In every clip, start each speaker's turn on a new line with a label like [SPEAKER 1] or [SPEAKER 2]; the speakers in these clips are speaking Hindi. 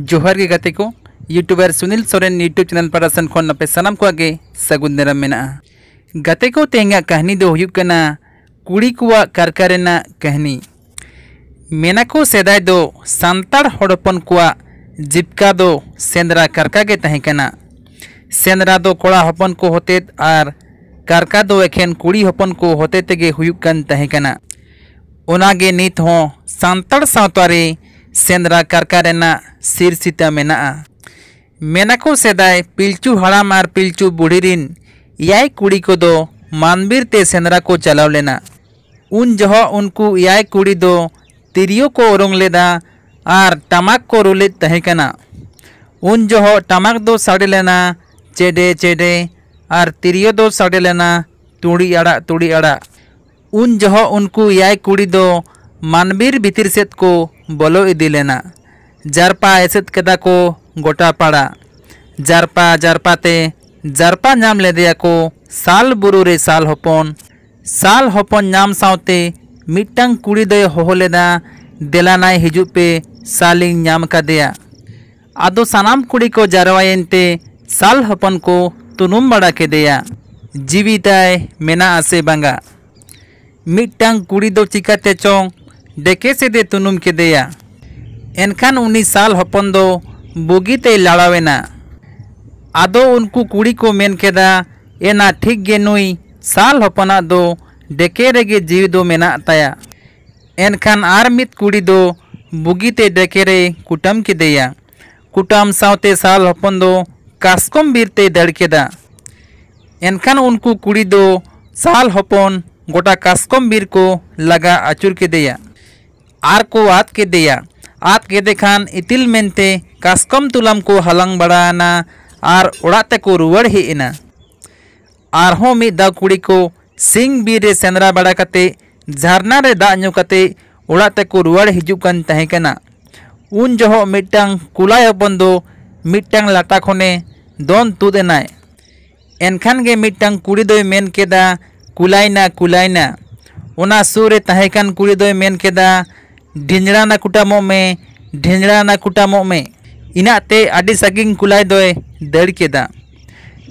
[SPEAKER 1] जोहर के गति को YouTuber Sunil Soren YouTube channel पर असन खन नपे सनम को आगे सगुन नेरम में गते को तेहे कहनी दो कुड़ी को कारकारेना कहानी मेना को सेदाय दो सांतार हड़पन को जीविका दो सेंद्रा कारका के तहे कना सेंद्रा दो कोड़ा हपन को होते और कारका दो एखेन कुड़ी हपन को होते तेगे हुयुक कन तहे कना ओनागे हो सांतार सातवारे सेंद्रा कारका रेना ᱥᱤᱨᱥᱤᱛᱟ ᱢᱮᱱᱟᱜᱼᱟ ᱢᱮᱱᱟᱠᱚ ᱥᱮᱫᱟᱭ ᱯᱤᱞᱪᱩ ᱦᱟᱲᱟᱢ ᱟᱨ ᱯᱤᱞᱪᱩ ᱵᱩᱲᱦᱤ ᱨᱤᱱ ᱮᱭᱟᱭ ᱠᱩᱲᱤ ᱠᱚᱫᱚ ᱢᱟᱱᱵᱤᱨ ते ᱥᱮᱸᱫᱽᱨᱟ को चलाव लेना उन जह उनको याय कुड़ी दो तिरियो को ओरंग लेदा और टमाक को रुले तहकना उन जह टमाक दो साड़े लेना चेडे चेडे और तिरियो दो साड़े लेना तुड़ी आड़ा तुड़ी आड़ा उन जह उनको याय कुड़ी दो मानवीर भितर सेद को बोलो इदी लेना जारपा एसदा को पड़ा जारपा जारपाते जारपा नाम लेदेया को साल बुरुरे साल हपन साल हपन नाम साउते मिटांग कुड़ी दय होहोलेदा देलानाय हिजुपे सालिंग नाम कादेया आदो सानाम कुड़ी को जारवायनते साल हपन को तुनुम बड़ा के देया जीविताय मेना आसे बांगा मिटांग कुड़ी दो चिकाते चों डेके से दे तुनुम के देया एनखान उन्नी साल हपन दो बुगीत लड़ावेना आदो उनको कुड़ी को मेनकेदा एना ठीक गे नुई साल हपना दो डेके रेगे जीव दो मेना ताया एनखान आर मित कुड़ी दो बुगीत डेके रे कुटम किदेया कुटम सावते साल हपन दो कास्कम बीरते दड़केदा एनखान उनको कुड़ी दो साल हपन गोटा कास्कम बीर को लगा आचुर किदेया आर को आत किदेया आद गेदे खान इतिल मेनते कास्कम तुलम को हलंग बड़ाना आर उड़ाते को रुवड़ ही इना आर हो मी दाव कुड़ी को सिंग बीरे सेंद्रा बड़ा कते झरना रे दा न्यू कते उड़ाते को रुवड़ हिजुब कन तहे कना उन जो हो मिट्टंग कुलाय बंदो मिट्टंग लता खोने दोन तू देना है एनखन गे मिट्टंग कुड़ी दो मेन केदा कुलाइना कुलाइना उना सूरे तहेकन कुड़ी दो मेन केदा ढींजड़ा ना कुटाम में ढींजड़ा ना कुटाम में इनाते आड़ी सागिन कुलाय दोए दड़ केदा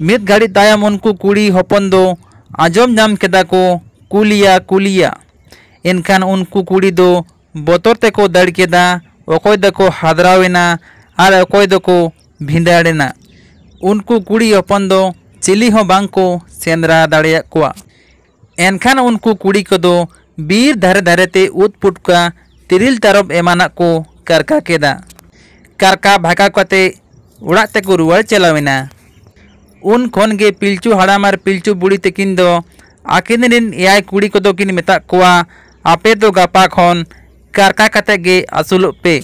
[SPEAKER 1] मित घड़ी तायम उनको कुड़ी होपन दो आजम जाम केदा को कुलिया कुलिया इनखान उनको कुड़ी दो बतर ते को दड़ के ओकोय दको हादरावेना आर ओकोय दको उनको कुड़ी होपन दो चिली हो बांग को सेंद्रा दाड़िया कुआ एनखान उनको कुड़ी को दो बीर धरे धरे ते उत्पुट का तिरिल तारोब एमान को कारका के कारका भागा उड़ाते को तक चलावेना उन खन गे पिलचू हड़ाम और पिलचू बुढ़ी तकिन दो आकिन रिन एय कुड़ी को दो किन मेता कोआ आपे दो गापा खन कारका कते गे असुल पे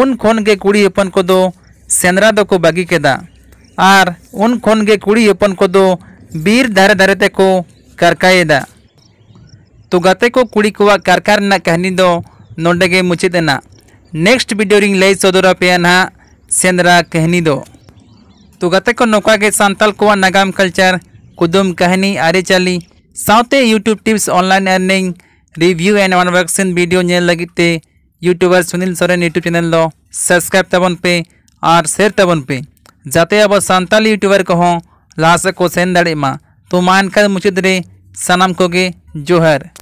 [SPEAKER 1] उन खन गे कुड़ी हपन को दो सेंद्रा दो को बागी केदा आर उन खन गे कुड़ी हपन को दो बीर धारे धारे तक करकाएदा तो गाते को कुड़ी कोआ करका कहनी दो ನೋಡ್ಡೆಗೆ ಮುಚ್ಚಿದೆನ್ನ ನೆಕ್ಸ್ಟ್ ವಿಡಿಯೋರಿಂಗ್ ಲೈ ಸೋದರ ಪೇನ सेंद्रा कहनी दो तो गते को नौका के सानताल को नागाम कल्चर कुदुम कहनी आरे चाली साथ YouTube tips online earning review and वन वैक्सीन वीडियो नेल लगते YouTuber Sunil Soren YouTube channel लो सब्सक्राइब तबन पे और शेयर तबन पे जाते अब सानताली यूट्यूबर को हों लासे को सेन दड़े मा तो मानकर मुचिद रे सनम कोगे जोहर